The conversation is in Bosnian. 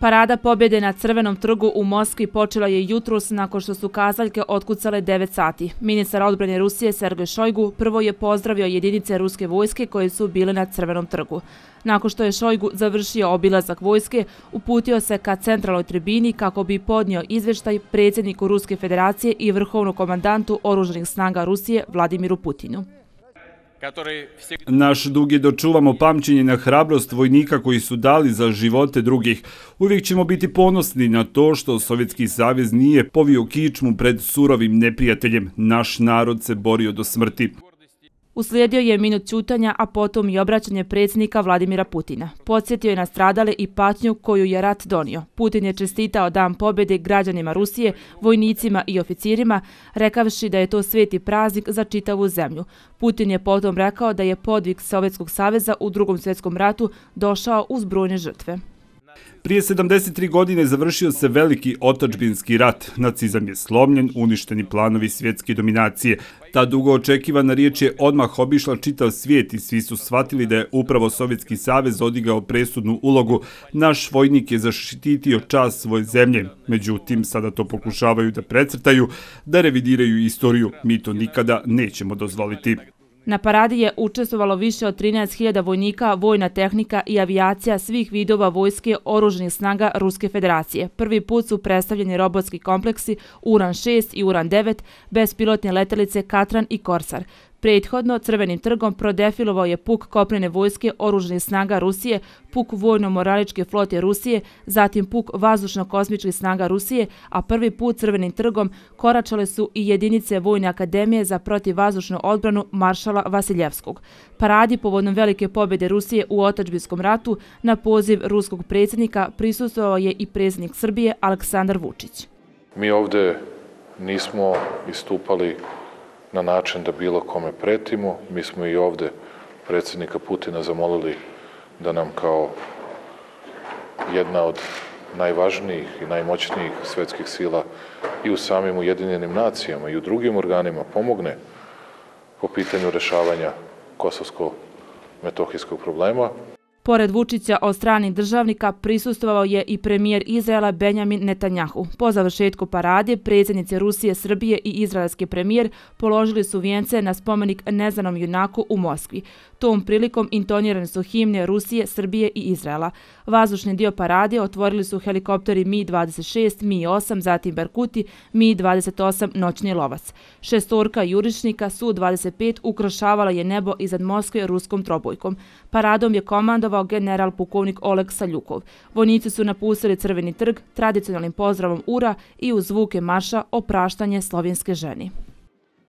Parada pobjede na Crvenom trgu u Moskvi počela je jutros nakon što su kazaljke otkucale 9 sati. Ministar odbrane Rusije Sergej Šojgu prvo je pozdravio jedinice ruske vojske koje su bile na Crvenom trgu. Nakon što je Šojgu završio obilazak vojske, uputio se ka centralnoj tribini kako bi podnio izveštaj predsjedniku Ruske federacije i vrhovnu komandantu oruženih snaga Rusije Vladimiru Putinu. Naš dug je da čuvamo pamćenje na hrabrost vojnika koji su dali za živote drugih. Uvijek ćemo biti ponosni na to što Sovjetski savjez nije povio kičmu pred surovim neprijateljem. Naš narod se borio do smrti. Uslijedio je minut čutanja, a potom i obraćanje predsjednika Vladimira Putina. Podsjetio je na stradale i patnju koju je rat donio. Putin je čestitao dan pobjede građanima Rusije, vojnicima i oficirima, rekavši da je to sveti praznik za čitavu zemlju. Putin je potom rekao da je podvik Sovjetskog saveza u drugom svjetskom ratu došao uz brojne žrtve. Prije 73 godine završio se veliki otačbinski rat. Nacizam je slomljen, uništeni planovi svjetske dominacije. Ta dugo očekivana riječ je odmah obišla čitav svijet i svi su shvatili da je upravo Sovjetski savez odigao presudnu ulogu. Naš vojnik je zaštitio čas svoje zemlje. Međutim, sada to pokušavaju da precrtaju, da revidiraju istoriju. Mi to nikada nećemo dozvoliti. Na paradi je učestvovalo više od 13.000 vojnika, vojna tehnika i avijacija svih vidova vojske oružnih snaga Ruske federacije. Prvi put su predstavljeni robotski kompleksi Uran 6 i Uran 9 bez letelice Katran i Korsar. Prethodno Crvenim trgom prodefilovao je puk kopnene vojske oružnih snaga Rusije, puk vojno-moraličke flote Rusije, zatim puk vazdušno-kosmičkih snaga Rusije, a prvi put Crvenim trgom koračale su i jedinice Vojne akademije za protivvazdušnu odbranu maršala Vasiljevskog. Paradi povodnom velike pobjede Rusije u Otačbijskom ratu na poziv ruskog predsjednika prisustovao je i predsjednik Srbije Aleksandar Vučić. Mi ovdje nismo istupali na način da bilo kome pretimo. Mi smo i ovde predsjednika Putina zamolili da nam kao jedna od najvažnijih i najmoćnijih svetskih sila i u samim Ujedinjenim nacijama i u drugim organima pomogne po pitanju rešavanja kosovsko-metohijskog problema. Pored Vučića od strani državnika prisustovao je i premijer Izraela Benjamin Netanjahu. Po završetku parade, predsjednice Rusije, Srbije i izraelski premijer položili su vijence na spomenik nezanom junaku u Moskvi. Tom prilikom intonirane su himne Rusije, Srbije i Izraela. Vazdušni dio parade otvorili su helikopteri Mi-26, Mi-8, zatim Berkuti, Mi-28, noćni lovac. Šestorka jurišnika Su-25 ukrašavala je nebo iznad Moskve ruskom trobojkom. Paradom je komandovao pozvao general pukovnik Oleg Saljukov. Vojnici su napustili crveni trg tradicionalnim pozdravom Ura i u zvuke marša opraštanje slovenske ženi.